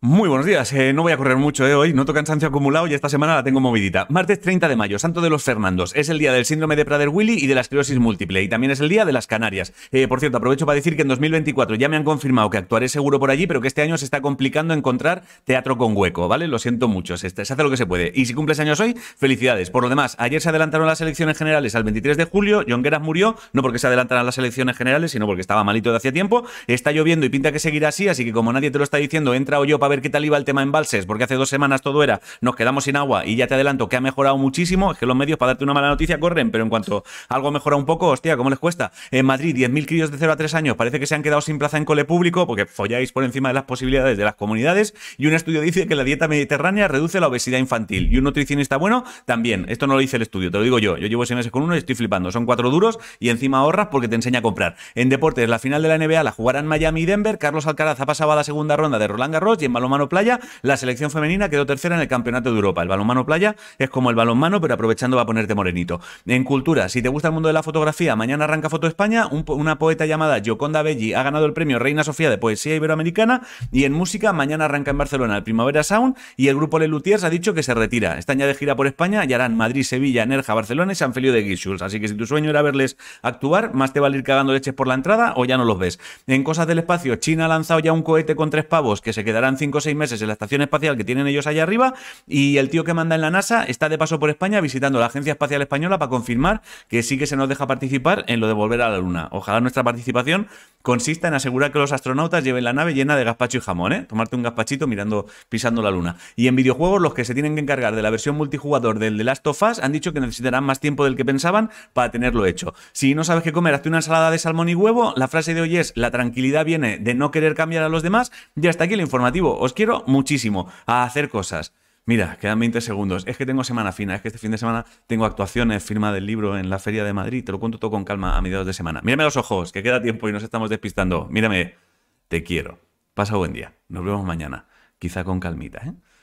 Muy buenos días. Eh, no voy a correr mucho eh, hoy. No toca cansancio acumulado y esta semana la tengo movidita. Martes 30 de mayo, Santo de los Fernandos. Es el día del síndrome de Prader-Willy y de la esclerosis múltiple. Y también es el día de las Canarias. Eh, por cierto, aprovecho para decir que en 2024 ya me han confirmado que actuaré seguro por allí, pero que este año se está complicando encontrar teatro con hueco, ¿vale? Lo siento mucho. Se, hace lo que se puede. Y si cumples años hoy, felicidades. Por lo demás, ayer se adelantaron las elecciones generales al 23 de julio. Geras murió, no porque se adelantaran las elecciones generales, sino porque estaba malito de hacía tiempo. Está lloviendo y pinta que seguirá así, así que como nadie te lo está diciendo, entra o yo para a ver qué tal iba el tema embalses, porque hace dos semanas todo era, nos quedamos sin agua y ya te adelanto que ha mejorado muchísimo, es que los medios para darte una mala noticia corren, pero en cuanto algo mejora un poco, hostia, ¿cómo les cuesta? En Madrid, 10.000 críos de 0 a tres años parece que se han quedado sin plaza en cole público, porque folláis por encima de las posibilidades de las comunidades, y un estudio dice que la dieta mediterránea reduce la obesidad infantil, y un nutricionista bueno también, esto no lo dice el estudio, te lo digo yo, yo llevo seis meses con uno y estoy flipando, son cuatro duros y encima ahorras porque te enseña a comprar. En deportes, la final de la NBA la jugarán Miami y Denver, Carlos Alcaraz ha pasado a la segunda ronda de Roland Garros y balonmano playa, la selección femenina quedó tercera en el Campeonato de Europa. El balonmano playa es como el balonmano, pero aprovechando va a ponerte morenito. En cultura, si te gusta el mundo de la fotografía, mañana arranca Foto España. una poeta llamada Gioconda Belli ha ganado el premio Reina Sofía de Poesía Iberoamericana. Y en música, mañana arranca en Barcelona el Primavera Sound. Y el grupo Lelutiers ha dicho que se retira. Están ya de gira por España y harán Madrid, Sevilla, Nerja, Barcelona y San Felio de Guixols. Así que si tu sueño era verles actuar, más te vale ir cagando leches por la entrada o ya no los ves. En cosas del espacio, China ha lanzado ya un cohete con tres pavos que se quedarán 5 o 6 meses en la estación espacial que tienen ellos allá arriba y el tío que manda en la NASA está de paso por España visitando la Agencia Espacial Española para confirmar que sí que se nos deja participar en lo de volver a la Luna. Ojalá nuestra participación consista en asegurar que los astronautas lleven la nave llena de gazpacho y jamón, ¿eh? Tomarte un gazpachito mirando, pisando la Luna. Y en videojuegos, los que se tienen que encargar de la versión multijugador del The Last of Us han dicho que necesitarán más tiempo del que pensaban para tenerlo hecho. Si no sabes qué comer, hazte una ensalada de salmón y huevo. La frase de hoy es, la tranquilidad viene de no querer cambiar a los demás. ya está aquí el informativo os quiero muchísimo a hacer cosas. Mira, quedan 20 segundos. Es que tengo semana fina, es que este fin de semana tengo actuaciones, firma del libro en la Feria de Madrid. Te lo cuento todo con calma a mediados de semana. Mírame los ojos, que queda tiempo y nos estamos despistando. Mírame, te quiero. Pasa buen día. Nos vemos mañana. Quizá con calmita, ¿eh?